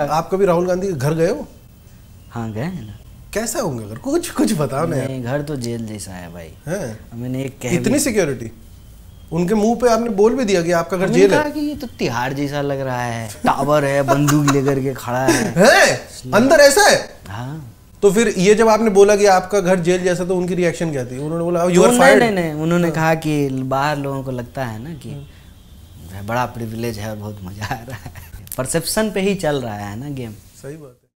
आप कभी राहुल गांधी के घर गए हो हाँ गए ना कैसा होंगे घर कुछ कुछ बताओ ना नहीं घर तो जेल जैसा है भाई है? मैंने एक कह इतनी सिक्योरिटी उनके मुंह पे आपने बोल भी दिया कि आपका घर जेल है कि ये तो तिहाड़ जैसा लग रहा है टावर है बंदूक लेकर के खड़ा है, है? अंदर ऐसा है हाँ तो फिर ये जब आपने बोला कि आपका घर जेल जैसा तो उनकी रिएक्शन क्या थी उन्होंने बोला यू आर फायर्ड नहीं उन्होंने हाँ। कहा कि बाहर लोगों को लगता है ना कि हाँ। बड़ा प्रिविलेज है बहुत मजा आ रहा है परसेप्शन पे ही चल रहा है ना गेम सही बात है